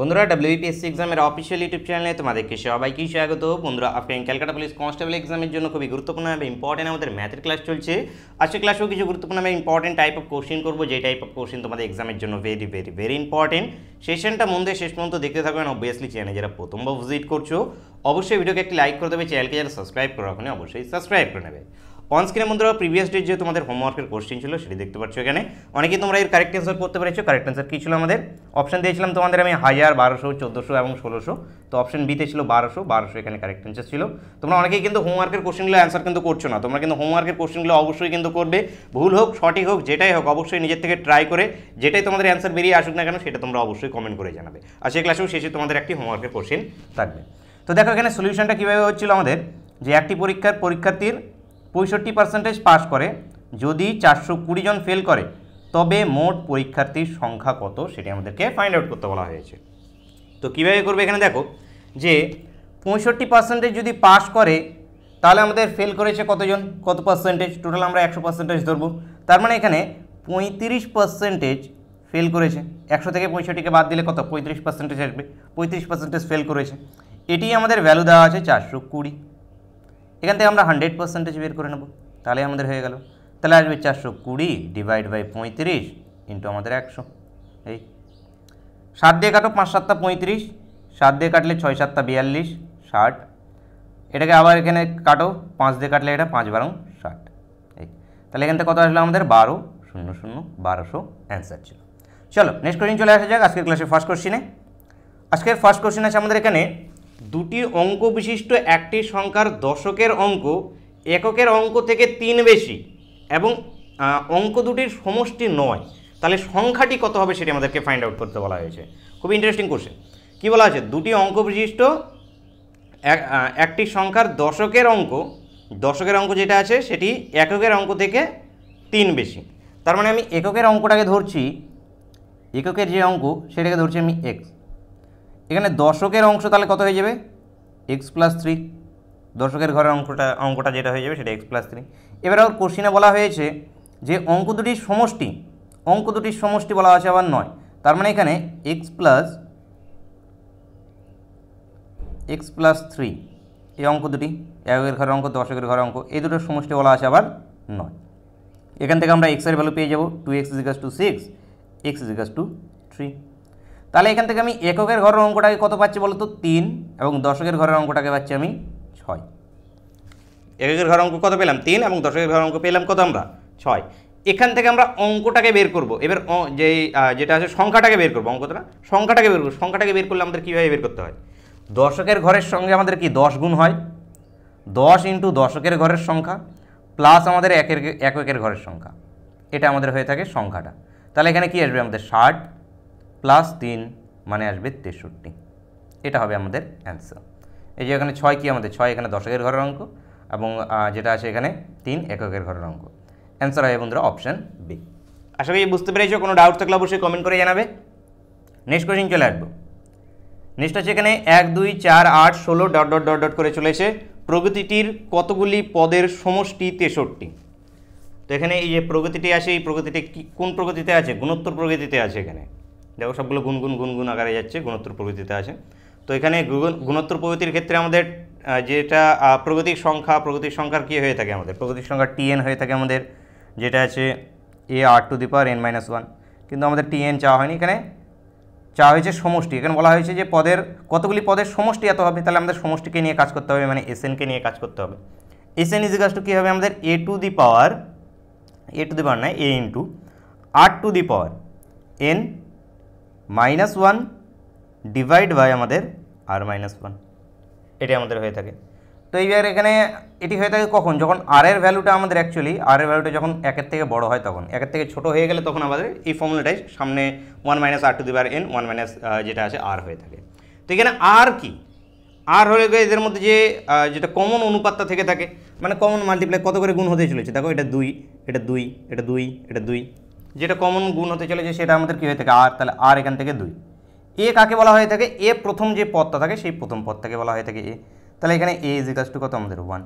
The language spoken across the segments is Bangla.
বন্ধুরা ডাব্লিউবিপিএসসি এক্সামের অফিসিয়াল ইউটিউব চ্যানেলে তোমাদেরকে সবাইকেই স্বাগত বন্ধুরা আপকামিং ক্যালকাটা পুলিশ কনস্টেবল এক্সামের জন্য খুবই গুরুত্বপূর্ণ এবং ইম্পর্টেন্ট আমাদের ম্যাথের ক্লাস চলছে আজকে ক্লাসেও কিছু গুরুত্বপূর্ণ এবং ইম্পর্টেন্ট টাইপ অফ কোশ্চেন করবো যে টাইপ অফ কোশ্চেন তোমাদের এক্সামের জন্য ভেরি ভেরি ভেরি ইম্পর্টেন্ট সেশনটা মন শেষ পর্যন্ত দেখতে থাকবেন অবভিয়াসলি চ্যানেল যারা প্রথমবার ভিজিট করছো অবশ্যই ভিডিওকে একটি লাইক করে দেবে চ্যানেলকে যারা সাবস্ক্রাইব করে অবশ্যই সাবস্ক্রাইব করে নেবে অন স্ক্রিনে বন্ধুরা প্রিভিয়াস ডেট যে তোমাদের হোমওয়ার্কের কোশ্চেন ছিল সেটি দেখতে পাচ্ছ এখানে অনেকেই তোমরা এর কারেক্ট অ্যান্সার করতে পেরেছো কারেক্ট অ্যান্সার কী ছিল আমাদের অপশন দিয়েছিলাম তোমাদের আমি হাজার বারোশো চোদ্দোশো এবং ষোলোশো তো অপশন বিতে ছিল বারোশো বারোশো এখানে কারেক্ট অ্যান্সার ছিল তোমরা অনেকেই কিন্তু হোমওয়ার্কের কোশ্চেনগুলো অ্যান্সার কিন্তু করছো না তোমরা কিন্তু হোমওয়ার্কের কোশ্চেনগুলো অবশ্যই কিন্তু করবে ভুল হোক সঠিক হোক যেটাই হোক অবশ্যই নিজের থেকে ট্রাই করে যেটাই তোমাদের অ্যান্সার বেরিয়ে আসুক না কেন সেটা তোমরা অবশ্যই কমেন্ট করে জানাবে আর সেই ক্লাসেও শেষে তোমাদের একটি হোমওয়ার্কের কোশ্চেন থাকবে তো দেখো এখানে সলিউশনটা কীভাবে হচ্ছিল আমাদের যে একটি পরীক্ষার পরীক্ষার্থীর পঁয়ষট্টি পার্সেন্টেজ পাশ করে যদি চারশো কুড়ি জন ফেল করে তবে মোট পরীক্ষার্থীর সংখ্যা কত সেটি আমাদেরকে ফাইন্ড আউট করতে বলা হয়েছে তো কীভাবে করবে এখানে দেখো যে পঁয়ষট্টি পার্সেন্টেজ যদি পাশ করে তাহলে আমাদের ফেল করেছে কতজন কত পার্সেন্টেজ টোটাল আমরা একশো পার্সেন্টেজ ধরবো তার মানে এখানে পঁয়ত্রিশ পার্সেন্টেজ ফেল করেছে একশো থেকে পঁয়ষট্টিকে বাদ দিলে কত পঁয়ত্রিশ পার্সেন্টেজ আসবে পঁয়ত্রিশ পার্সেন্টেজ ফেল করেছে এটি আমাদের ভ্যালু দেওয়া আছে চারশো কুড়ি এখান থেকে আমরা হান্ড্রেড পার্সেন্টেজ বের করে নেব তাহলে আমাদের হয়ে গেল তাহলে আসবে চারশো কুড়ি ডিভাইড বাই পঁয়ত্রিশ ইন্টু আমাদের একশো এই সাত দিয়ে কাটো পাঁচ সাতটা পঁয়ত্রিশ সাত দিয়ে কাটলে ছয় সাতটা বিয়াল্লিশ ষাট এটাকে আবার এখানে কাটো পাঁচ দিয়ে কাটলে এটা পাঁচ বারো ষাট এই তাহলে এখান থেকে কত আসলো আমাদের বারো শূন্য শূন্য বারোশো অ্যান্সার ছিল চলো নেক্সট কোশ্চিন চলে আসা যাক আজকের ক্লাসের ফার্স্ট কোশ্চিনে আজকের ফার্স্ট কোশ্চিন আছে আমাদের এখানে দুটি অঙ্ক বিশিষ্ট একটি সংখ্যার দশকের অঙ্ক এককের অঙ্ক থেকে তিন বেশি এবং অঙ্ক দুটির সমষ্টি নয় তাহলে সংখ্যাটি কত হবে সেটি আমাদেরকে ফাইন্ড আউট করতে বলা হয়েছে খুব ইন্টারেস্টিং কোশ্চেন কী বলা আছে দুটি অঙ্ক বিশিষ্ট একটি সংখ্যার দশকের অঙ্ক দশকের অঙ্ক যেটা আছে সেটি এককের অঙ্ক থেকে তিন বেশি তার মানে আমি এককের অঙ্কটাকে ধরছি এককের যে অঙ্ক সেটাকে ধরছি আমি এক্স এখানে দশকের অংশ তাহলে কত হয়ে যাবে এক্স প্লাস থ্রি দশকের ঘরের অঙ্কটা অঙ্কটা যেটা হয়ে যাবে সেটা এক্স প্লাস থ্রি এবার ওর কোশ্চিনে বলা হয়েছে যে অঙ্ক দুটির সমষ্টি অঙ্ক দুটির সমষ্টি বলা আছে আবার নয় তার মানে এখানে x plus x plus three এই অঙ্ক দুটি একের ঘরের অঙ্ক দশকের ঘরের অঙ্ক এই দুটোর সমষ্টি বলা আছে আবার নয় এখান থেকে আমরা এক্সের ভ্যালু পেয়ে যাব two x is equals to six x is equals to three তাহলে এখান থেকে আমি এককের ঘরের অঙ্কটাকে কত পাচ্ছি বলতো তিন এবং দশকের ঘরের অঙ্কটাকে পাচ্ছি আমি ছয় এককের ঘরের অঙ্ক কত পেলাম তিন এবং দশকের ঘরের অঙ্ক পেলাম কত আমরা ছয় এখান থেকে আমরা অঙ্কটাকে বের করব এবার যে যেটা আছে সংখ্যাটাকে বের করবো অঙ্কটা সংখ্যাটাকে বের করবো সংখ্যাটাকে বের করলে আমাদের কীভাবে বের করতে হয় দশকের ঘরের সঙ্গে আমাদের কি দশ গুণ হয় দশ ইন্টু দশকের ঘরের সংখ্যা প্লাস আমাদের একের এককের ঘরের সংখ্যা এটা আমাদের হয়ে থাকে সংখ্যাটা তাহলে এখানে কি আসবে আমাদের ষাট প্লাস তিন মানে আসবে তেষট্টি এটা হবে আমাদের অ্যান্সার এই যে এখানে ছয় কি আমাদের ছয় এখানে দশকের ঘরের অঙ্ক এবং যেটা আছে এখানে তিন এককের ঘরের অঙ্ক অ্যান্সার হয় বন্ধুরা অপশান বি আশা করি বুঝতে পেরেছো কোনো ডাউট থাকলে অবশ্যই কমেন্ট করে জানাবে নেক্সট কোয়েশ্চেন চলে আসবো নেক্সট আছে এখানে এক দুই চার আট ষোলো ডট ডট ডট ডট করে চলেছে প্রগতিটির কতগুলি পদের সমষ্টি তেষট্টি তো এখানে এই যে প্রগতিটি আছে এই প্রগতিটি কোন প্রগতিতে আছে গুণোত্তর প্রগতিতে আছে এখানে দেখো সবগুলো গুনগুন গুনগুন আকারে যাচ্ছে গুণোত্তর প্রভৃতিতে আছে তো এখানে গুণোত্তর প্রভৃতির ক্ষেত্রে আমাদের যেটা প্রগতির সংখ্যা প্রগতির সংখ্যার কী হয়ে থাকে আমাদের প্রগতির সংখ্যা টিএন হয়ে থাকে আমাদের যেটা আছে a r to the power n minus one কিন্তু আমাদের টিএন চাওয়া হয়নি এখানে চাওয়া হয়েছে সমষ্টি এখানে বলা হয়েছে যে পদের কতগুলি পদের সমষ্টি এত হবে তাহলে আমাদের সমষ্টিকে নিয়ে কাজ করতে হবে মানে এসএনকে নিয়ে কাজ করতে হবে এসএন ইজ কাজ টু কী হবে আমাদের এ two the power A two the power নয় a into r to the power n minus one divide by আমাদের আর মাইনাস ওয়ান এটি আমাদের হয়ে থাকে তো এইবার এখানে এটি হয়ে থাকে কখন যখন আর এর ভ্যালুটা আমাদের অ্যাকচুয়ালি আর এর ভ্যালুটা যখন একের থেকে বড় হয় তখন একের থেকে ছোট হয়ে গেলে তখন আমাদের এই ফর্মুলাটাই সামনে one minus r to the বার এন ওয়ান মাইনাস যেটা আছে আর হয়ে থাকে তো এখানে আর কি আর হয়ে গেলে এদের মধ্যে যে যেটা কমন অনুপাতটা থেকে থাকে মানে কমন মাল্টিপ্লাই কত করে গুণ হতে চলেছে দেখো এটা দুই এটা দুই এটা দুই এটা দুই যেটা কমন গুণ হতে চলেছে সেটা আমাদের কী হয়ে থাকে আর তাহলে আর এখান থেকে দুই এ কাকে বলা হয়ে থাকে এ প্রথম যে পদটা থাকে সেই প্রথম পদটাকে বলা হয়ে থাকে এ তাহলে এখানে এ ইজ ইকাস টু কত আমাদের ওয়ান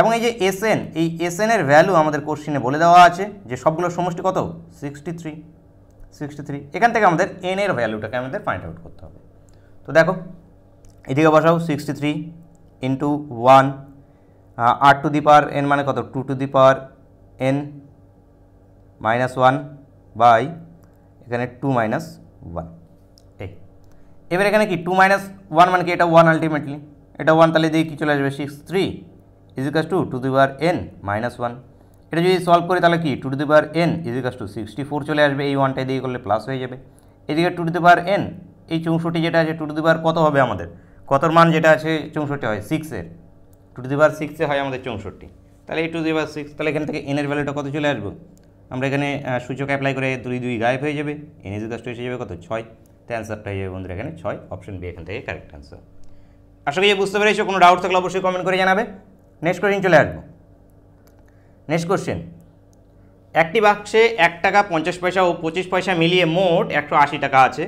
এবং এই যে এসএন এই এসএনের ভ্যালু আমাদের কোশ্চিনে বলে দেওয়া আছে যে সবগুলো সমষ্টি কত সিক্সটি থ্রি সিক্সটি থ্রি এখান থেকে আমাদের এনের ভ্যালুটাকে আমাদের ফাইন্ড আউট করতে হবে তো দেখো এদিকে বসাও sixty three into one r to the power n মানে কত two two the power n minus one by এখানে টু মাইনাস ওয়ান এই এবার এখানে কি টু মাইনাস ওয়ান মানে কি এটা ওয়ান আলটিমেটলি এটা ওয়ান তাহলে দিয়ে কী চলে আসবে সিক্স থ্রি ইজিকাস to two the power n minus one এটা যদি সলভ করি তাহলে কি two two the power n ইজিকাস টু সিক্সটি ফোর চলে আসবে এই ওয়ানটা দিয়ে করলে প্লাস হয়ে যাবে এদিকে two two the power n এই চৌষট্টি যেটা আছে টু টু দি পাওয়ার কত হবে আমাদের কতর মান যেটা আছে চৌষট্টি হয় সিক্সের টু টু দি পাওয়ার সিক্সে হয় আমাদের চৌষট্টি তাহলে এই টু দি পাওয়ার সিক্স তাহলে এখান থেকে এনের ভ্যালুটা কত চলে আসবে আমরা এখানে সূচক অ্যাপ্লাই করে দুই দুই গায়েব হয়ে যাবে এন ইজ দশটা এসে যাবে কত ছয় তাই অ্যান্সারটা হয়ে যাবে বন্ধুরা এখানে ছয় অপশন বি এখান থেকে কারেক্ট অ্যান্সার আশা করি বুঝতে পেরেছো কোনো ডাউট থাকলে অবশ্যই কমেন্ট করে জানাবে নেক্সট কোশ্চিন চলে আসবো নেক্সট কোশ্চেন একটি বাক্সে এক টাকা পঞ্চাশ পয়সা ও পঁচিশ পয়সা মিলিয়ে মোট একশো আশি টাকা আছে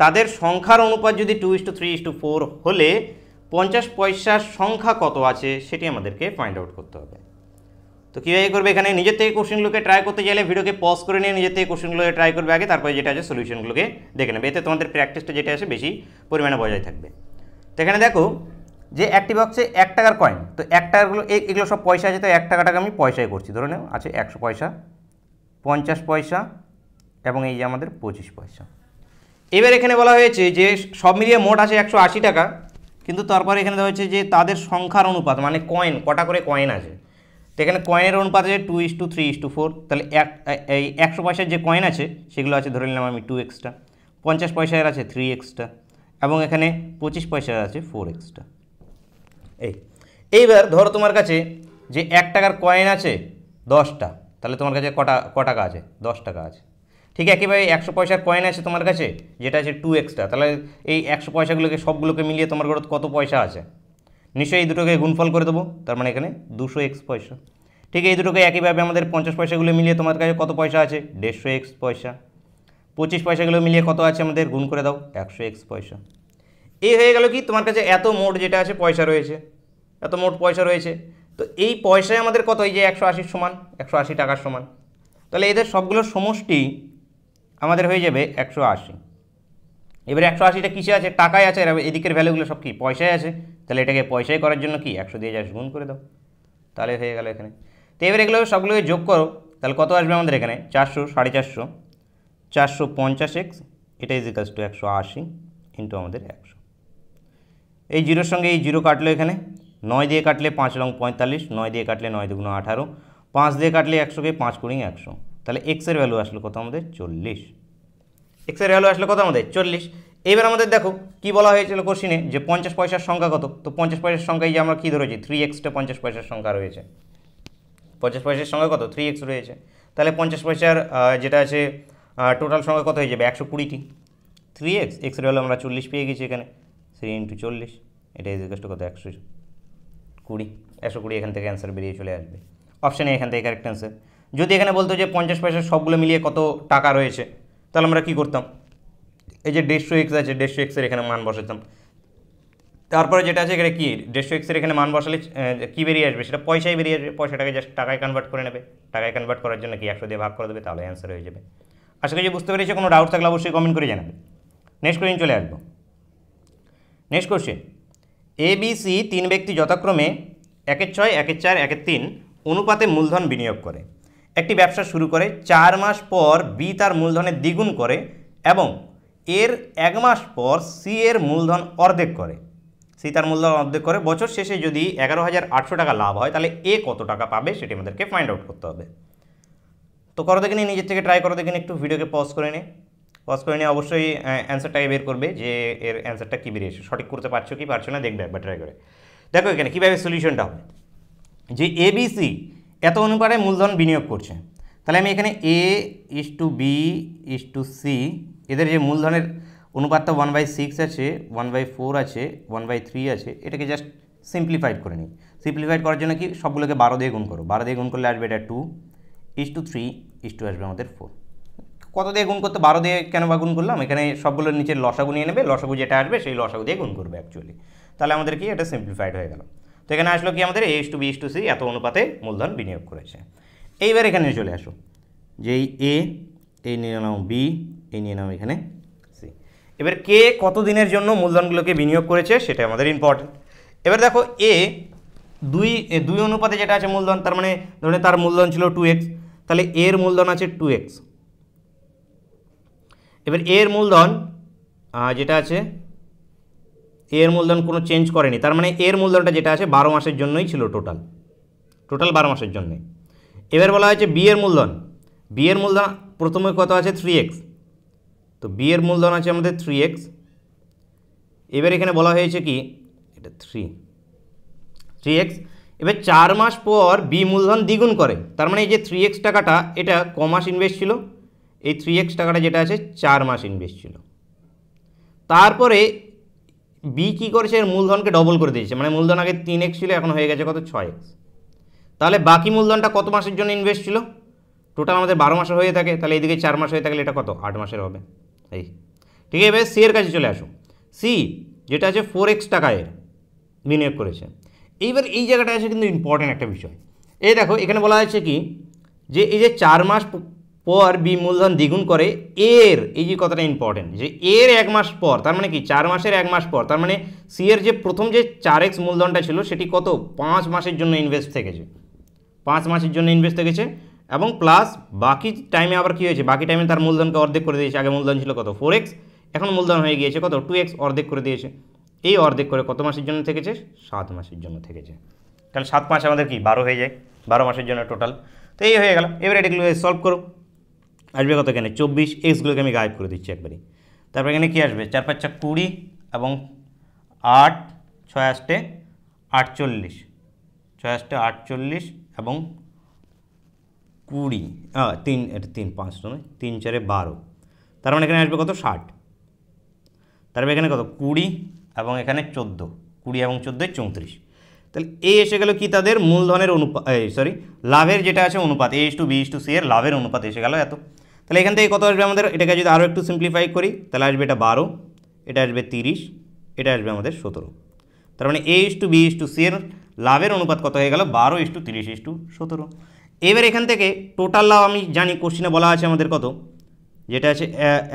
তাদের সংখ্যার অনুপাত যদি two is to three is to four হলে পঞ্চাশ পয়সার সংখ্যা কত আছে সেটি আমাদেরকে ফাইন্ড আউট করতে হবে তো কীভাবে করবে এখানে নিজের থেকে কোশ্চেনগুলোকে ট্রাই করতে চাইলে ভিডিওকে পজ করে নিয়ে নিজের থেকে কোশ্চেনগুলোকে ট্রাই করবে আগে তারপরে যেটা আছে সলিউশনগুলোকে দেখে নেবে এতে তোমাদের প্র্যাকটিসটা যেটা আছে বেশি পরিমাণে বজায় থাকবে তো এখানে দেখো যে একটি বক্সে এক টাকার কয়েন তো এক টাকারগুলো এগুলো সব পয়সা আছে তো এক টাকাটাকে আমি পয়সায় করছি ধরে নেব আছে একশো পয়সা পঞ্চাশ পয়সা এবং এই যে আমাদের পঁচিশ পয়সা এবার এখানে বলা হয়েছে যে সব মিলিয়ে মোট আছে একশো টাকা কিন্তু তারপরে এখানে দেওয়া হয়েছে যে তাদের সংখ্যার অনুপাত মানে কয়েন কটা করে কয়েন আছে তো এখানে কয়েনের অনুপাত আছে two is to three is to four তাহলে এক এই একশো পয়সার যে কয়েন আছে সেগুলো আছে ধরে নিলাম আমি টু এক্সটা পঞ্চাশ পয়সার আছে থ্রি এক্সটা এবং এখানে পঁচিশ পয়সার আছে ফোর এক্সটা এই এইবার ধরো তোমার কাছে যে এক টাকার কয়েন আছে দশটা তাহলে তোমার কাছে কটা ক টাকা আছে দশ টাকা আছে ঠিক একেবারে একশো পয়সার কয়েন আছে তোমার কাছে যেটা আছে টু এক্সটা তাহলে এই একশো পয়সাগুলোকে সবগুলোকে মিলিয়ে তোমার ঘরে কত পয়সা আছে নিশ্চয়ই এই দুটোকে গুণফল করে দেবো তার মানে এখানে দুশো এক্স পয়সা ঠিক এই দুটোকে একইভাবে আমাদের পঞ্চাশ পয়সাগুলো মিলিয়ে তোমার কাছে কত পয়সা আছে দেড়শো এক্স পয়সা পঁচিশ পয়সাগুলো মিলিয়ে কত আছে আমাদের গুণ করে দাও একশো এক্স পয়সা এই হয়ে গেল কি তোমার কাছে এত মোট যেটা আছে পয়সা রয়েছে এত মোট পয়সা রয়েছে তো এই পয়সায় আমাদের কত এই যে একশো আশির সমান একশো আশি টাকার সমান তাহলে এদের সবগুলো সমষ্টি আমাদের হয়ে যাবে একশো আশি এবারে একশো আশিটা কিসে আছে টাকায় আছে এদিকের ভ্যালুগুলো সব কি পয়সায় আছে তাহলে এটাকে পয়সায় করার জন্য কি একশো দিয়ে যাস গুণ করে দাও তাহলে হয়ে গেল এখানে তো এবার এগুলো সবগুলোকে যোগ করো তাহলে কত আসবে আমাদের এখানে চারশো সাড়ে চারশো চারশো পঞ্চাশ এক্স এটা ইজ টু একশো আশি ইন্টু আমাদের একশো এই জিরোর সঙ্গে এই জিরো কাটলো এখানে নয় দিয়ে কাটলে পাঁচ লং পঁয়তাল্লিশ নয় দিয়ে কাটলে নয় দুগুণ আঠারো পাঁচ দিয়ে কাটলে একশোকে পাঁচ কুড়ি একশো তাহলে এক্সের ভ্যালু আসলো কত আমাদের চল্লিশ এক্সের ভ্যালু আসলো কত আমাদের চল্লিশ এবার আমাদের দেখো কি বলা হয়েছিল কোশ্চিনে যে পঞ্চাশ পয়সার সংখ্যা কত তো পঞ্চাশ পয়সার সংখ্যায় যে আমরা কী ধরেছি থ্রি এক্সটা পঞ্চাশ পয়সার সংখ্যা রয়েছে পঞ্চাশ পয়সার সংখ্যা কত থ্রি এক্স রয়েছে তাহলে পঞ্চাশ পয়সার যেটা আছে টোটাল সংখ্যা কত হয়ে যাবে একশো কুড়িটি থ্রি এক্স এক্স হলো আমরা চল্লিশ পেয়ে গেছি এখানে থ্রি ইন্টু চল্লিশ এটা ইজিকাস্ট কত একশো কুড়ি একশো কুড়ি এখান থেকে অ্যান্সার বেরিয়ে চলে আসবে অপশানে এখান থেকে কারেক্ট অ্যান্সার যদি এখানে বলতো যে পঞ্চাশ পয়সার সবগুলো মিলিয়ে কত টাকা রয়েছে তাহলে আমরা কী করতাম এই যে ডেসো এক্স আছে ডেসো এক্সের এখানে মান বসাতাম তারপরে যেটা আছে এখানে কী ডেসো এক্সের এখানে মান বসালে কী বেরিয়ে আসবে সেটা পয়সায় বেরিয়ে আসবে পয়সাটাকে জাস্ট টাকায় কনভার্ট করে নেবে টাকায় কনভার্ট করার জন্য কি একশো দিয়ে ভাগ করে দেবে তাহলে অ্যান্সার হয়ে যাবে আশা করি বুঝতে পেরেছি কোনো ডাউট থাকলে অবশ্যই কমেন্ট করে জানাবে নেক্সট কোয়েশ্চেন চলে আসবো next question A B C তিন ব্যক্তি যথাক্রমে একের ছয় একের চার একের তিন অনুপাতে মূলধন বিনিয়োগ করে একটি ব্যবসা শুরু করে চার মাস পর বি তার মূলধনের দ্বিগুণ করে এবং এর এক মাস পর সি এর মূলধন অর্ধেক করে সি তার মূলধন অর্ধেক করে বছর শেষে যদি এগারো হাজার আটশো টাকা লাভ হয় তাহলে এ কত টাকা পাবে সেটি আমাদেরকে ফাইন্ড আউট করতে হবে তো করো দেখে নিজের থেকে ট্রাই করো দেখে একটু ভিডিওকে পজ করে নে পজ করে নিয়ে অবশ্যই অ্যান্সারটাকে বের করবে যে এর অ্যান্সারটা কী বেরিয়েছে সঠিক করতে পারছো কি পারছো না দেখবে একবার ট্রাই করে দেখো এখানে কীভাবে সলিউশনটা হবে যে এবিসি এত অনুপাতে মূলধন বিনিয়োগ করছে তাহলে আমি এখানে A is to B is to C এদের যে মূলধনের অনুপাতটা ওয়ান বাই সিক্স আছে ওয়ান বাই ফোর আছে ওয়ান বাই থ্রি আছে এটাকে জাস্ট সিম্পলিফাইড করে নিই সিম্পলিফাইড করার জন্য কি সবগুলোকে বারো দিয়ে গুণ করো বারো দিয়ে গুণ করলে আসবে এটা two is to three is to আসবে আমাদের ফোর কত দিয়ে গুণ করতে বারো দিয়ে কেন বা গুণ করলাম এখানে সবগুলোর নিচে লসাগু নিয়ে নেবে লসাগু যেটা আসবে সেই লসাগু দিয়ে গুণ করবে অ্যাকচুয়ালি তাহলে আমাদের কি এটা সিম্পলিফাইড হয়ে গেল তো এখানে আসলো কি আমাদের S to B is to C এত অনুপাতে মূলধন বিনিয়োগ করেছে এইবার এখানে চলে আসো যে এ এই নিয়ে নাও বি এই নিয়ে নাম এখানে সি এবার কে কত দিনের জন্য মূলধনগুলোকে বিনিয়োগ করেছে সেটা আমাদের ইম্পর্টেন্ট এবার দেখো এ দুই দুই অনুপাতে যেটা আছে মূলধন তার মানে ধরে তার মূলধন ছিল টু এক্স তাহলে এর মূলধন আছে টু এক্স এবার এর মূলধন যেটা আছে এর মূলধন কোনো চেঞ্জ করেনি তার মানে এর মূলধনটা যেটা আছে বারো মাসের জন্যই ছিল টোটাল টোটাল বারো মাসের জন্যে এবার বলা হয়েছে বিয়ের মূলধন বিয়ের মূলধন প্রথমে কত আছে থ্রি এক্স তো বি এর মূলধন আছে আমাদের থ্রি এক্স এবার এখানে বলা হয়েছে কি এটা থ্রি থ্রি এক্স এবার চার মাস পর বি মূলধন দ্বিগুণ করে তার মানে এই যে থ্রি এক্স টাকাটা এটা ক মাস ইনভেস্ট ছিল এই থ্রি এক্স টাকাটা যেটা আছে চার মাস ইনভেস্ট ছিল তারপরে বি কী করেছে এর মূলধনকে ডবল করে দিয়েছে মানে মূলধন আগে তিন এক্স ছিল এখন হয়ে গেছে কত ছয় এক্স তাহলে বাকি মূলধনটা কত মাসের জন্য ইনভেস্ট ছিল টোটাল আমাদের বারো মাসের হয়ে থাকে তাহলে এদিকে চার মাস হয়ে থাকলে এটা কত আট মাসের হবে এই ঠিক আছে এবার সি এর কাছে চলে আসো সি যেটা আছে ফোর এক্স টাকায় বিনিয়োগ করেছে এইবার এই জায়গাটা আছে কিন্তু ইম্পর্টেন্ট একটা বিষয় এই দেখো এখানে বলা হয়েছে কি যে এই যে চার মাস পর বি মূলধন দ্বিগুণ করে এর এই যে কথাটা ইম্পর্টেন্ট যে এর এক মাস পর তার মানে কি চার মাসের এক মাস পর তার মানে সি এর যে প্রথম যে চার এক্স মূলধনটা ছিল সেটি কত পাঁচ মাসের জন্য ইনভেস্ট থেকেছে পাঁচ মাসের জন্য ইনভেস্ট থেকেছে এবং প্লাস বাকি টাইমে আবার কী হয়েছে বাকি টাইমে তার মূলধনকে অর্ধেক করে দিয়েছে আগে মূলধন ছিল কত ফোর এক্স এখন মূলধন হয়ে গিয়েছে কত টু এক্স অর্ধেক করে দিয়েছে এই অর্ধেক করে কত মাসের জন্য থেকেছে সাত মাসের জন্য থেকেছে তাহলে সাত মাস আমাদের কি বারো হয়ে যায় বারো মাসের জন্য টোটাল তো এই হয়ে গেল এবার এটাগুলো সলভ করো আসবে কত কেন চব্বিশ এক্সগুলোকে আমি গায়েব করে দিচ্ছি একবারই তারপর এখানে কী আসবে চার পাঁচ চার কুড়ি এবং আট ছয় আষ্টে আটচল্লিশ ছয় আষ্টে আটচল্লিশ এবং কুড়ি তিন তিন পাঁচ নয় তিন চারে বারো তার মানে এখানে আসবে কত ষাট তারপরে মানে এখানে কত কুড়ি এবং এখানে চোদ্দো কুড়ি এবং চোদ্দো চৌত্রিশ তাহলে এ এসে গেলো কি তাদের মূলধনের অনুপাত সরি লাভের যেটা আছে অনুপাত S to B to C এর লাভের অনুপাত এসে গেল এত তাহলে এখান থেকে কত আসবে আমাদের এটাকে যদি আরও একটু সিম্পলিফাই করি তাহলে আসবে এটা বারো এটা আসবে তিরিশ এটা আসবে আমাদের সতেরো তার মানে A is to B is to C এর লাভের অনুপাত কত হয়ে গেল বারো ইস টু তিরিশ ইস টু সতেরো এবার এখান থেকে টোটাল লাভ আমি জানি কোশ্চিনে বলা আছে আমাদের কত যেটা আছে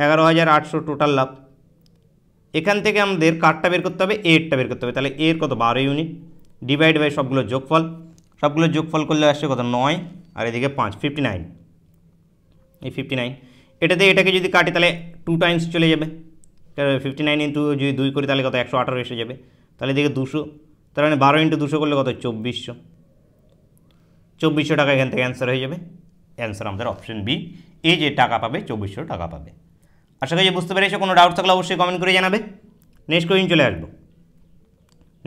এগারো হাজার আটশো টোটাল লাভ এখান থেকে আমাদের কারটা বের করতে হবে এরটা বের করতে হবে তাহলে এর কত বারো ইউনিট ডিভাইড বাই সবগুলো যোগফল সবগুলো যোগফল করলে আসছে কত নয় আর এদিকে পাঁচ ফিফটি নাইন এই ফিফটি নাইন এটাতে এটাকে যদি কাটি তাহলে টু টাইমস চলে যাবে ফিফটি নাইন ইন্টু যদি দুই করি তাহলে কত একশো আঠারো এসে যাবে তাহলে এদিকে দুশো তার মানে বারো ইন্টু দুশো করলে কত চব্বিশশো চব্বিশশো টাকা এখান থেকে অ্যান্সার হয়ে যাবে অ্যান্সার আমাদের অপশন বি এ যে টাকা পাবে চব্বিশশো টাকা পাবে আশা করি বুঝতে পেরেছো কোনো ডাউট থাকলে অবশ্যই কমেন্ট করে জানাবে নেক্সট কোয়েশ্চেন চলে আসবো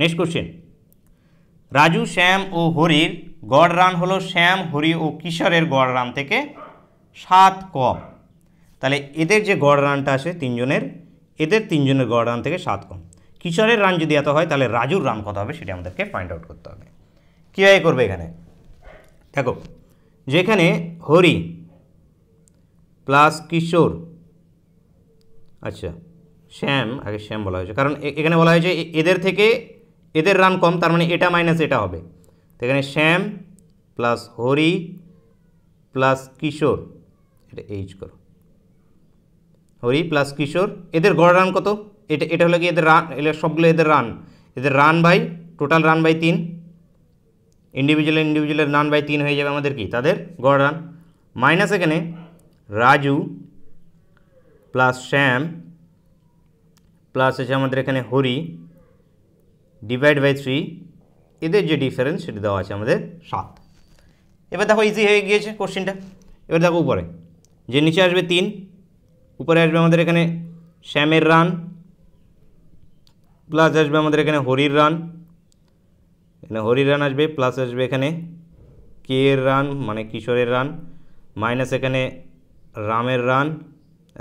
নেক্সট কোয়েশ্চেন রাজু শ্যাম ও হরির গড় রান হলো শ্যাম হরি ও কিশোরের গড় রান থেকে সাত কম তাহলে এদের যে গড় রানটা আছে তিনজনের এদের তিনজনের গড় রান থেকে সাত কম কিশোরের রান যদি এত হয় তাহলে রাজুর রান কত হবে সেটা আমাদেরকে ফাইন্ড আউট করতে হবে কীভাবে করবে এখানে দেখো যেখানে হরি প্লাস কিশোর আচ্ছা শ্যাম আগে শ্যাম বলা হয়েছে কারণ এখানে বলা হয়েছে এদের থেকে এদের রান কম তার মানে এটা মাইনাস এটা হবে তো এখানে শ্যাম প্লাস হরি প্লাস কিশোর এটা এইচ করো হরি প্লাস কিশোর এদের গড় রান কত এটা এটা হলো কি এদের রান এগুলো সবগুলো এদের রান এদের run by total run by তিন ইন্ডিভিজুয়াল ইন্ডিভিজুয়ালের রান বাই তিন হয়ে যাবে আমাদের কি তাদের গড় রান মাইনাস এখানে রাজু প্লাস শ্যাম প্লাস আছে আমাদের এখানে হরি ডিভাইড বাই থ্রি এদের যে ডিফারেন্স সেটা দেওয়া আছে আমাদের সাত এবার দেখো ইজি হয়ে গিয়েছে কোশ্চেনটা এবার দেখো উপরে যে নিচে আসবে তিন উপরে আসবে আমাদের এখানে শ্যামের রান প্লাস আসবে আমাদের এখানে হরির রান এখানে হরির রান আসবে প্লাস আসবে এখানে কে এর রান মানে কিশোরের রান মাইনাস এখানে রামের রান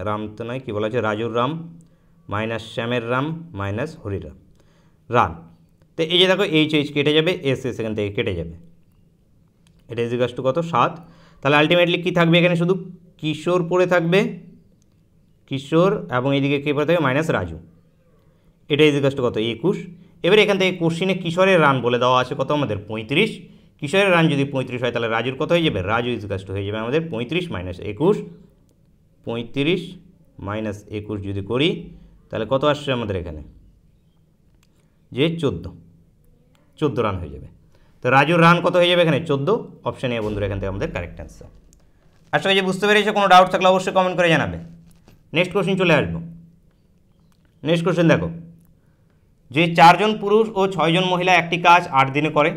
রাম তো নয় কী বলা রাজুর রাম মাইনাস শ্যামের রাম মাইনাস হরিরাম রান তো এই যে দেখো এইচ এইচ কেটে যাবে এস এস এখান থেকে কেটে যাবে এটা ইজিকাস টু কত সাত তাহলে আলটিমেটলি কী থাকবে এখানে শুধু কিশোর পড়ে থাকবে কিশোর এবং এইদিকে কে পড়ে থাকবে মাইনাস রাজু এটা ইজিকাস টু কত একুশ এবার এখান থেকে কোশ্চিনে কিশোরের রান বলে দেওয়া আছে কত আমাদের পঁয়ত্রিশ কিশোরের রান যদি পঁয়ত্রিশ হয় তাহলে রাজুর কত হয়ে যাবে রাজু ইজগাস্ট হয়ে যাবে আমাদের পঁয়ত্রিশ মাইনাস একুশ পঁয়ত্রিশ মাইনাস একুশ যদি করি তাহলে কত আসছে আমাদের এখানে যে চোদ্দো চোদ্দো রান হয়ে যাবে তো রাজুর রান কত হয়ে যাবে এখানে চোদ্দো অপশান এ বন্ধুরা এখান থেকে আমাদের কারেক্ট অ্যান্সার আশা করি যে বুঝতে পেরেছে কোনো ডাউট থাকলে অবশ্যই কমেন্ট করে জানাবে নেক্সট কোশ্চেন চলে আসবো নেক্সট কোশ্চেন দেখো যে চারজন পুরুষ ও ছয়জন মহিলা একটি কাজ আট দিনে করে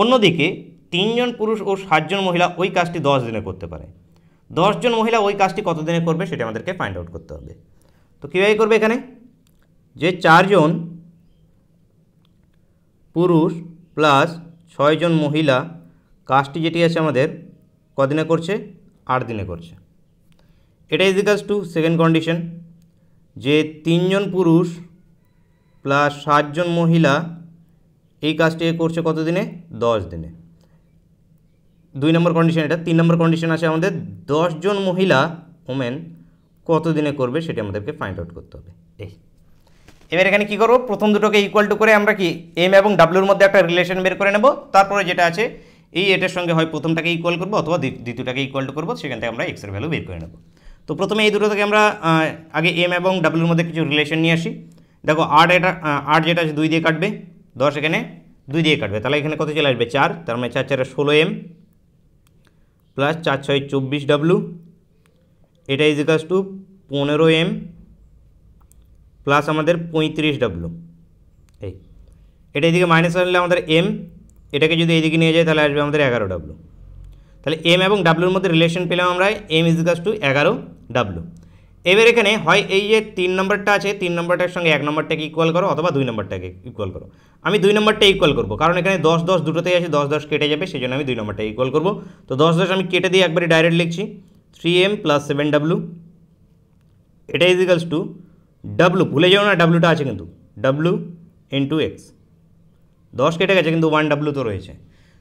অন্যদিকে তিনজন পুরুষ ও সাতজন মহিলা ওই কাজটি দশ দিনে করতে পারে দশজন মহিলা ওই কাজটি কত দিনে করবে সেটা আমাদেরকে ফাইন্ড আউট করতে হবে তো কীভাবে করবে এখানে যে চারজন পুরুষ প্লাস ছয়জন মহিলা কাজটি যেটি আছে আমাদের কদিনে করছে আট দিনে করছে এটা ইজ টু সেকেন্ড কন্ডিশন যে তিনজন পুরুষ প্লাস সাতজন মহিলা এই কাজটিকে করছে কত দিনে দশ দিনে দুই নম্বর কন্ডিশন এটা তিন নম্বর কন্ডিশন আছে আমাদের দশজন মহিলা ওমেন কত দিনে করবে সেটি আমাদেরকে ফাইন্ড আউট করতে হবে এই এবার এখানে কী করব প্রথম দুটোকে ইকুয়াল টু করে আমরা কি এম এবং ডাব্লুর মধ্যে একটা রিলেশন বের করে নেবো তারপরে যেটা আছে এই এটার সঙ্গে হয় প্রথমটাকে ইকুয়াল করবো অথবা দ্বিতীয়টাকে ইকুয়াল টু করবো সেখান থেকে আমরা এক্সের ভ্যালু বের করে নেব তো প্রথমে এই দুটো থেকে আমরা আগে এম এবং ডাব্লুর মধ্যে কিছু রিলেশন নিয়ে আসি দেখো আট এটা আট যেটা আছে দুই দিয়ে কাটবে দশ এখানে দুই দিয়ে কাটবে তাহলে এখানে কত চলে আসবে চার তার মানে চার চারে ষোলো এম প্লাস চার ছয় চব্বিশ ডাব্লু এটা ইজিকাস টু পনেরো এম প্লাস আমাদের পঁয়ত্রিশ ডাব্লু এই এটা এদিকে মাইনাস আসলে আমাদের এম এটাকে যদি এইদিকে নিয়ে যায় তাহলে আসবে আমাদের এগারো ডাব্লু তাহলে এম এবং ডাব্লুর মধ্যে রিলেশন পেলাম আমরা এম ইজিকাস টু এগারো ডাব্লু এবার এখানে হয় এই যে তিন নম্বরটা আছে তিন নম্বরটার সঙ্গে এক নম্বরটাকে ইকুয়াল করো অথবা দুই নম্বরটাকে ইকুয়াল করো আমি দুই নম্বরটা ইকুয়াল করবো কারণ এখানে দশ দশ দুটোতেই আছে দশ দশ কেটে যাবে সেই জন্য আমি দুই নম্বরটা ইকুয়াল করবো তো দশ দশ আমি কেটে দিয়ে একবারে ডাইরেক্ট লিখছি থ্রি এম প্লাস সেভেন ডাব্লু এটা ইজিক্যালস টু ডাব্লু ভুলে যাও না ডাব্লুটা আছে কিন্তু ডাব্লু ইন্টু এক্স দশ কেটে গেছে কিন্তু ওয়ান ডাব্লু তো রয়েছে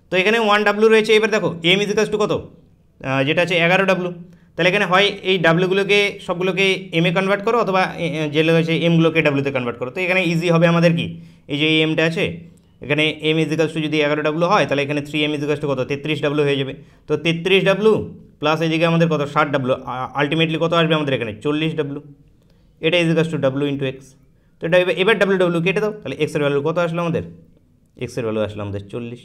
তো এখানে ওয়ান ডাব্লু রয়েছে এবার দেখো এম ইজিক্যালস টু কত যেটা আছে এগারো ডাব্লু তাহলে এখানে হয় এই ডাব্লুগুলোকে সবগুলোকে এম এ কনভার্ট করো অথবা যে রয়েছে এমগুলোকে ডাব্লুতে কনভার্ট করো তো এখানে ইজি হবে আমাদের কি এই যে এমটা আছে এখানে এম ইজিকাস টু যদি এগারো ডাব্লু হয় তাহলে এখানে থ্রি এম ইজিকাস টু কত তেত্রিশ ডাব্লু হয়ে যাবে তো তেত্রিশ ডাব্লু প্লাস এদিকে আমাদের কত ষাট ডাব্লু আলটিমেটলি কত আসবে আমাদের এখানে চল্লিশ ডাব্লু এটা is equals to W into x তো এটা এবার ডাব্লু ডাব্লু কেটে দাও তাহলে এক্সের ভ্যালু কত আসলো আমাদের এক্সের ভ্যালু আসলো আমাদের চল্লিশ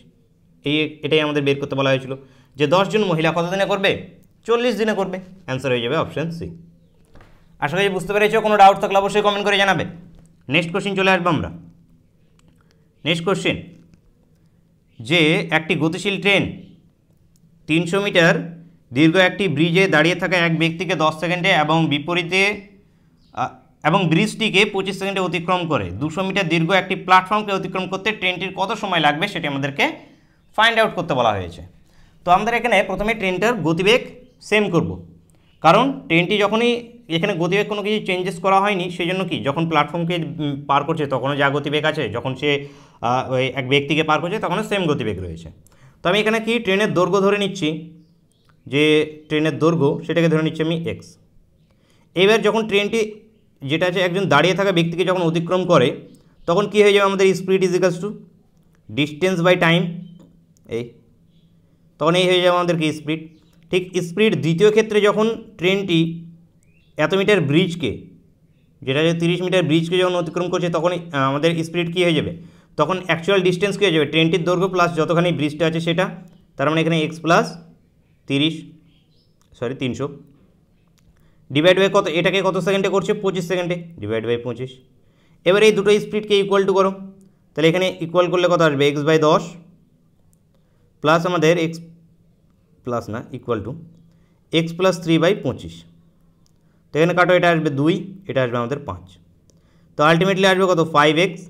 এই এটাই আমাদের বের করতে বলা হয়েছিল যে দশজন মহিলা কতদিনে করবে চল্লিশ দিনে করবে অ্যান্সার হয়ে যাবে অপশান সি আশা করি বুঝতে পেরেছ কোনো ডাউট থাকলে অবশ্যই কমেন্ট করে জানাবে নেক্সট কোশ্চিন চলে আসবো আমরা নেক্সট কোশ্চিন যে একটি গতিশীল ট্রেন তিনশো মিটার দীর্ঘ একটি ব্রিজে দাঁড়িয়ে থাকা এক ব্যক্তিকে দশ সেকেন্ডে এবং বিপরীতে এবং ব্রিজটিকে পঁচিশ সেকেন্ডে অতিক্রম করে দুশো মিটার দীর্ঘ একটি প্ল্যাটফর্মকে অতিক্রম করতে ট্রেনটির কত সময় লাগবে সেটি আমাদেরকে ফাইন্ড আউট করতে বলা হয়েছে তো আমাদের এখানে প্রথমে ট্রেনটার গতিবেগ সেম করব। কারণ ট্রেনটি যখনই এখানে গতিবেগ কোনো কিছু চেঞ্জেস করা হয়নি সেই জন্য কি যখন প্ল্যাটফর্মকে পার করছে তখনও যা গতিবেগ আছে যখন সে এক ব্যক্তিকে পার করছে তখনও সেম গতিবেগ রয়েছে তো আমি এখানে কি ট্রেনের দৈর্ঘ্য ধরে নিচ্ছি যে ট্রেনের দৈর্ঘ্য সেটাকে ধরে নিচ্ছি আমি এক্স এবার যখন ট্রেনটি যেটা আছে একজন দাঁড়িয়ে থাকা ব্যক্তিকে যখন অতিক্রম করে তখন কি হয়ে যাবে আমাদের স্পিড ইজ ইকাস টু ডিস্টেন্স বাই টাইম এই তখন এই হয়ে যাবে আমাদের কি স্পিড ঠিক স্পিড দ্বিতীয় ক্ষেত্রে যখন ট্রেনটি এত মিটার ব্রিজকে যেটা যে তিরিশ মিটার ব্রিজকে যখন অতিক্রম করছে তখন আমাদের স্পিড কী হয়ে যাবে তখন অ্যাকচুয়াল ডিস্টেন্স কী হয়ে যাবে ট্রেনটির দৈর্ঘ্য প্লাস যতখানি ব্রিজটা আছে সেটা তার মানে এখানে এক্স প্লাস তিরিশ সরি তিনশো ডিভাইড বাই কত এটাকে কত সেকেন্ডে করছে পঁচিশ সেকেন্ডে ডিভাইড বাই পঁচিশ এবার এই দুটো স্পিডকে ইকুয়াল টু করো তাহলে এখানে ইকুয়াল করলে কত আসবে এক্স বাই দশ প্লাস আমাদের এক্স প্লাস না equal to x plus three by পঁচিশ তো এখানে কাটো এটা আসবে দুই এটা আসবে আমাদের পাঁচ তো আলটিমেটলি আসবে কত five x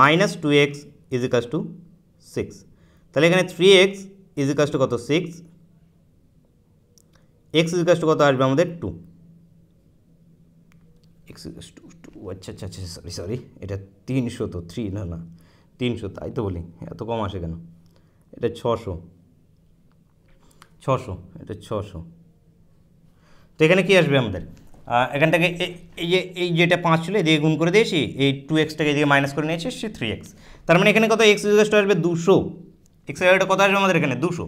minus two x ইজ ইকাস টু সিক্স তাহলে এখানে থ্রি এক্স ইজ ইকাস টু কত সিক্স এক্স ইজ ইকাস টু কত আসবে আমাদের two x is to two আচ্ছা আচ্ছা আচ্ছা সরি সরি এটা তিনশো তো থ্রি না না তিনশো তাই তো বলি এত কম আসে কেন এটা ছশো ছশো এটা ছশো তো এখানে কী আসবে আমাদের এখানটাকে এই যে এই যেটা পাঁচ ছিল এদিকে গুণ করে দিয়েছি এই টু এক্সটাকে এদিকে মাইনাস করে নিয়েছি সে থ্রি এক্স তার মানে এখানে কত এক্স যথেষ্ট আসবে দুশো এক্স জায়গাটা কত আসবে আমাদের এখানে দুশো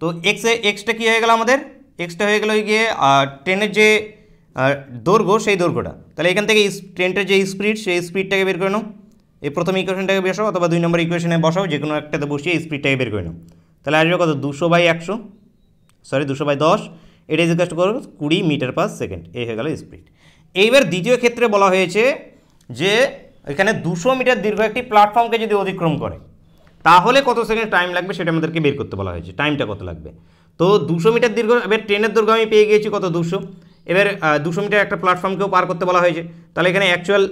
তো এক্স এক্সটা কী হয়ে গেল আমাদের এক্সটা হয়ে ওই গিয়ে ট্রেনের যে দৈর্ঘ্য সেই দৈর্ঘ্যটা তাহলে এখান থেকে ট্রেনটার যে স্পিড সেই স্পিডটাকে বের করে নাও এই প্রথম ইকুয়েশনটাকে বসাও অথবা দুই নম্বর ইকুয়েশনে বসাও যে কোনো একটাতে বসিয়ে স্পিডটাকে বের করে নাও তাহলে আসবে কত দুশো বাই একশো সরি দুশো বাই দশ এটা ইজ কাস্ট করো কুড়ি মিটার পার সেকেন্ড এই হয়ে গেল স্পিড এইবার দ্বিতীয় ক্ষেত্রে বলা হয়েছে যে এখানে দুশো মিটার দীর্ঘ একটি প্ল্যাটফর্মকে যদি অতিক্রম করে তাহলে কত সেকেন্ড টাইম লাগবে সেটা আমাদেরকে বের করতে বলা হয়েছে টাইমটা কত লাগবে তো দুশো মিটার দীর্ঘ এবার ট্রেনের দৈর্ঘ্য আমি পেয়ে গিয়েছি কত দুশো এবার দুশো মিটার একটা প্ল্যাটফর্মকেও পার করতে বলা হয়েছে তাহলে এখানে অ্যাকচুয়াল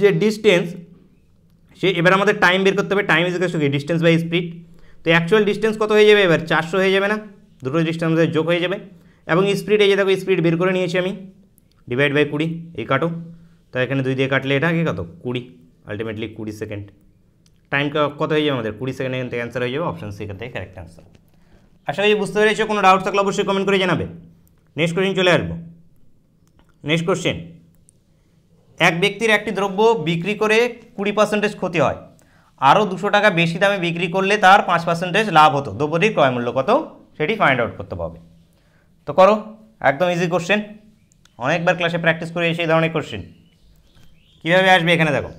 যে ডিস্টেন্স সে এবার আমাদের টাইম বের করতে হবে টাইম ইজ কাস্ট ডিস্টেন্স বাই স্পিড তো অ্যাকচুয়াল ডিস্টেন্স কত হয়ে যাবে এবার চারশো হয়ে যাবে না দুটো ডিস্টেন্স আমাদের যোগ হয়ে যাবে এবং স্পিড এই যে দেখো স্পিড বের করে নিয়েছি আমি ডিভাইড বাই কুড়ি এই কাটো তো এখানে দুই দিয়ে কাটলে এটা আগে কত কুড়ি আলটিমেটলি কুড়ি সেকেন্ড টাইম কত হয়ে যাবে আমাদের কুড়ি সেকেন্ড এখান থেকে অ্যান্সার হয়ে যাবে অপশান সি এখান থেকে কারেক্ট অ্যান্সার আশা করি বুঝতে পেরেছো কোনো ডাউট থাকলে অবশ্যই কমেন্ট করে জানাবে নেক্সট কোশ্চেন চলে আসবো নেক্সট কোশ্চেন এক ব্যক্তির একটি দ্রব্য বিক্রি করে কুড়ি পার্সেন্টেজ ক্ষতি হয় আরও দুশো টাকা বেশি দামে বিক্রি করলে তার পাঁচ পার্সেন্টেজ লাভ হতো দ্রব্যটির ক্রয়মূল্য কত সেটি ফাইন্ড আউট করতে পারবে তো করো একদম ইজি কোশ্চেন অনেকবার ক্লাসে প্র্যাকটিস করে এসে এই ধরনের কোশ্চেন কীভাবে আসবে এখানে দেখো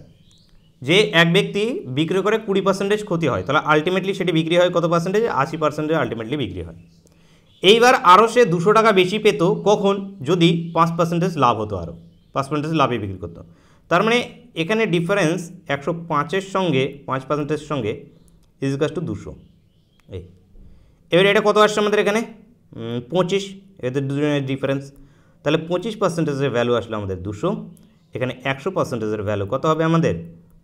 যে এক ব্যক্তি বিক্রি করে কুড়ি পার্সেন্টেজ ক্ষতি হয় তাহলে আলটিমেটলি সেটি বিক্রি হয় কত পার্সেন্টেজ আশি পার্সেন্টেজ আলটিমেটলি বিক্রি হয় এইবার আরও সে দুশো টাকা বেশি পেত কখন যদি পাঁচ পার্সেন্টেজ লাভ হতো আরও পাঁচ পার্সেন্টেজ লাভে বিক্রি করতো তার মানে এখানে ডিফারেন্স একশো পাঁচের সঙ্গে পাঁচ পার্সেন্টেজ সঙ্গে ইজ টু দুশো এই এবার এটা কত আসছে আমাদের এখানে পঁচিশ এদের দুজনের ডিফারেন্স তাহলে পঁচিশ পার্সেন্টেজের ভ্যালু আসলো আমাদের দুশো এখানে একশো পার্সেন্টেজের ভ্যালু কত হবে আমাদের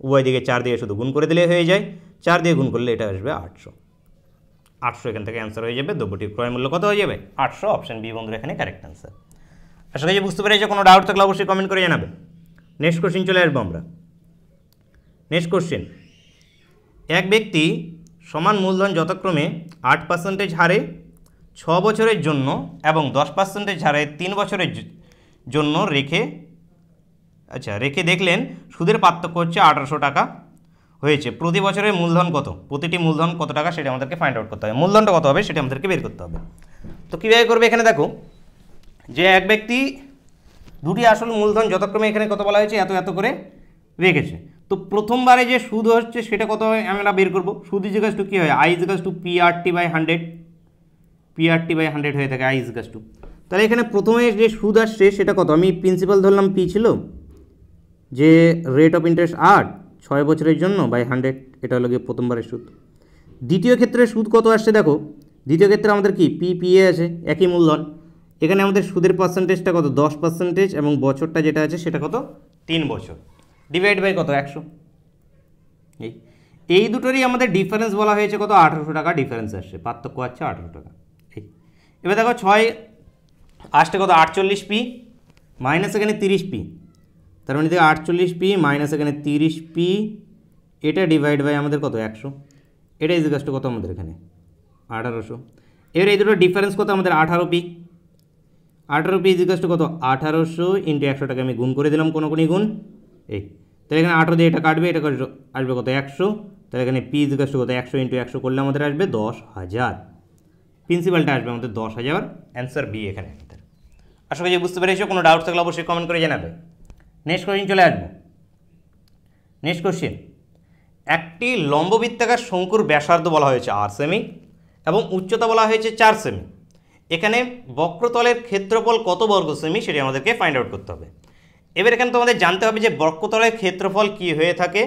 উভয় দিকে চার দিয়ে শুধু গুণ করে দিলে হয়ে যায় চার দিয়ে গুণ করলে এটা আসবে আটশো আটশো এখান থেকে অ্যান্সার হয়ে যাবে দ্রব্যটির ক্রয় মূল্য কত হয়ে যাবে আটশো অপশান বি বন্ধুরা এখানে কারেক্ট অ্যান্সার আশা করি বুঝতে যে কোনো ডাউট থাকলে অবশ্যই কমেন্ট করে জানাবে নেক্সট কোশ্চেন চলে আসবো আমরা নেক্সট কোশ্চেন এক ব্যক্তি সমান মূলধন যথাক্রমে আট পার্সেন্টেজ হারে ছ বছরের জন্য এবং দশ পার্সেন্টেজ হারে তিন বছরের জন্য রেখে আচ্ছা রেখে দেখলেন সুদের পার্থক্য হচ্ছে আঠারোশো টাকা হয়েছে প্রতি বছরের মূলধন কত প্রতিটি মূলধন কত টাকা সেটা আমাদেরকে ফাইন্ড আউট করতে হবে মূলধনটা কত হবে সেটা আমাদেরকে বের করতে হবে তো কীভাবে করবে এখানে দেখো যে এক ব্যক্তি দুটি আসল মূলধন যথাক্রমে এখানে কত বলা হয়েছে এত এত করে রেখেছে তো প্রথমবারে যে সুদ হচ্ছে সেটা কত হয় আমরা বের করবো সুদ গাছ টু কী হয় আই ইজিকাস to PRT by hundred PRT by hundred হয়ে থাকে আই ইজিকাস টু তাহলে এখানে প্রথমে যে সুদ আসছে সেটা কত আমি প্রিন্সিপাল ধরলাম পি ছিল যে রেট অফ ইন্টারেস্ট আর ছয় বছরের জন্য বাই হান্ড্রেড এটা হলো গিয়ে প্রথমবারের সুদ দ্বিতীয় ক্ষেত্রে সুদ কত আসছে দেখো দ্বিতীয় ক্ষেত্রে আমাদের কি পি পিএ আছে একই মূলধন এখানে আমাদের সুদের পার্সেন্টেজটা কত দশ পার্সেন্টেজ এবং বছরটা যেটা আছে সেটা কত তিন বছর ডিভাইড বাই কত একশো এই এই দুটোরই আমাদের ডিফারেন্স বলা হয়েছে কত আঠেরোশো টাকা ডিফারেন্স আসছে পার্থক্য আছে আঠেরোশো টাকা এই এবার দেখো ছয় আসতে কত আটচল্লিশ পি মাইনাস এখানে তিরিশ পি তার মানে দেখো আটচল্লিশ পি মাইনাস এখানে তিরিশ পি এটা ডিভাইড বাই আমাদের কত একশো এটা ইজ গাছটা কত আমাদের এখানে আঠারোশো এবার এই দুটো ডিফারেন্স কত আমাদের আঠারো পি আঠারো পি ইজ গাছটা কত আঠারোশো ইন্টু একশো টাকা আমি গুণ করে দিলাম কোনো কোনো গুণ এই তাহলে এখানে আঠেরো দিয়ে এটা কাটবে এটা আসবে কত একশো তাহলে এখানে পি জিজ্ঞাসা কত একশো ইন্টু একশো করলে আমাদের আসবে দশ হাজার প্রিন্সিপালটা আসবে আমাদের দশ হাজার অ্যান্সার বি এখানে আমাদের আশা করি বুঝতে পেরেছো কোনো ডাউট থাকলে অবশ্যই কমেন্ট করে জানাবে নেক্সট কোয়েশ্চেন চলে আসবো নেক্সট কোয়েশ্চেন একটি লম্ববৃত্তাকার শঙ্কুর ব্যাসার্ধ বলা হয়েছে আট সেমি এবং উচ্চতা বলা হয়েছে চার সেমি এখানে বক্রতলের ক্ষেত্রফল কত বর্গ সেমি সেটি আমাদেরকে ফাইন্ড আউট করতে হবে এবার এখানে তোমাদের জানতে হবে যে বক্রতলের ক্ষেত্রফল কি হয়ে থাকে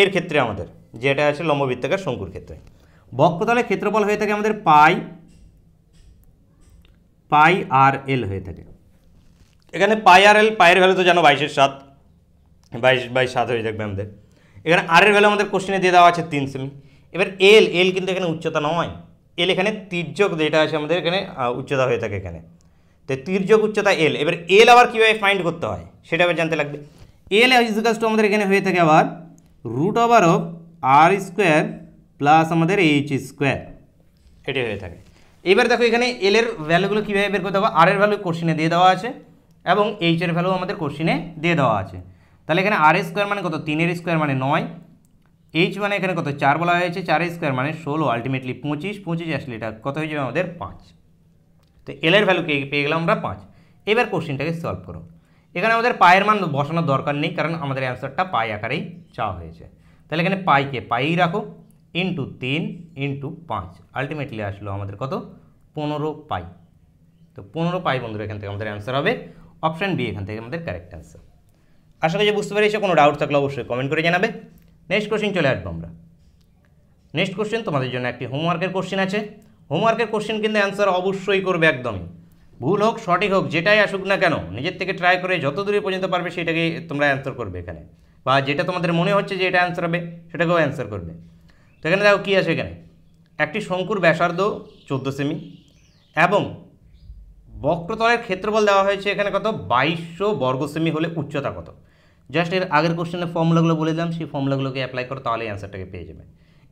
এর ক্ষেত্রে আমাদের যেটা আছে লম্ববৃত্তাকার শঙ্কুর ক্ষেত্রে বক্রতলের ক্ষেত্রফল হয়ে থাকে আমাদের পাই পাই আর এল হয়ে থাকে এখানে পাই আর এল পায়ের ভ্যালু তো জানো বাইশের সাত বাইশ বাইশ সাত হয়ে থাকবে আমাদের এখানে আর এর ভ্যালু আমাদের কোশ্চিনে দিয়ে দেওয়া আছে তিন সেমি এবার এল এল কিন্তু এখানে উচ্চতা নয় এল এখানে তির্যক যেটা আছে আমাদের এখানে উচ্চতা হয়ে থাকে এখানে তো তীর্যক উচ্চতা এল এবার এল আবার কীভাবে ফাইন্ড করতে হয় সেটা আবার জানতে লাগবে এল ইজকাস টু আমাদের এখানে হয়ে থাকে আবার root over of r square plus আমাদের এইচ স্কোয়ার এটি হয়ে থাকে এবার দেখো এখানে এল এর ভ্যালুগুলো কীভাবে বের করতে হবে আর এর ভ্যালু কোশ্চিনে দিয়ে দেওয়া আছে এবং এইচ এর ভ্যালু আমাদের কোশ্চিনে দিয়ে দেওয়া আছে তাহলে এখানে আর স্কোয়ার মানে কত তিনের স্কোয়ার মানে নয় এইচ মানে এখানে কত চার বলা হয়েছে চার স্কোয়ার মানে ষোলো আলটিমেটলি পঁচিশ পঁচিশ আসলে এটা কত হয়ে যাবে আমাদের পাঁচ তো এলের ভ্যালু পেয়ে গেলাম আমরা পাঁচ এবার কোশ্চেনটাকে সলভ করো এখানে আমাদের পায়ের মান বসানোর দরকার নেই কারণ আমাদের অ্যান্সারটা পাই আকারেই চাওয়া হয়েছে তাহলে এখানে পাইকে পাই রাখো ইন্টু তিন ইন্টু পাঁচ আলটিমেটলি আসলো আমাদের কত পনেরো পাই তো পনেরো পাই বন্ধুরা এখান থেকে আমাদের অ্যান্সার হবে অপশান বি এখান থেকে আমাদের কারেক্ট অ্যান্সার আশা করি যে বুঝতে পেরেছি কোনো ডাউট থাকলে অবশ্যই কমেন্ট করে জানাবে নেক্সট কোশ্চেন চলে আসবো আমরা নেক্সট কোশ্চেন তোমাদের জন্য একটি হোমওয়ার্কের কোশ্চেন আছে হোমওয়ার্কের কোশ্চেন কিন্তু অ্যান্সার অবশ্যই করবে একদমই ভুল হোক সঠিক হোক যেটাই আসুক না কেন নিজের থেকে ট্রাই করে যত দূরে পর্যন্ত পারবে সেটাকে তোমরা অ্যান্সার করবে এখানে বা যেটা তোমাদের মনে হচ্ছে যে এটা অ্যান্সার হবে সেটাকেও অ্যান্সার করবে তো এখানে দেখো কী আছে এখানে একটি শঙ্কুর ব্যাসার্ধ চোদ্দো সেমি এবং বক্রতলের ক্ষেত্রফল দেওয়া হয়েছে এখানে কত বাইশশো বর্গ সেমি হলে উচ্চতা কত জাস্ট এর আগের কোশ্চেনের ফর্মুলাগুলো বলে দিলাম সেই ফর্মুলাগুলোকে অ্যাপ্লাই করো তাহলে অ্যান্সারটাকে পেয়ে যাবে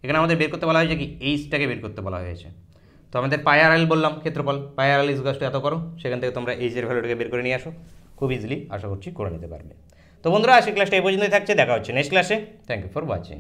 এখানে আমাদের বের করতে বলা হয়েছে কি এইচটাকে বের করতে বলা হয়েছে তো আমাদের পায়ার আল বললাম ক্ষেত্রফল পায়ার আল ইজগাসটা এত করো সেখান থেকে তোমরা এইচের ভ্যালুটাকে বের করে নিয়ে আসো খুব ইজিলি আশা করছি করে নিতে পারবে তো বন্ধুরা আজকে ক্লাসটা এই পর্যন্তই থাকছে দেখা হচ্ছে নেক্সট ক্লাসে থ্যাংক ইউ ফর ওয়াচিং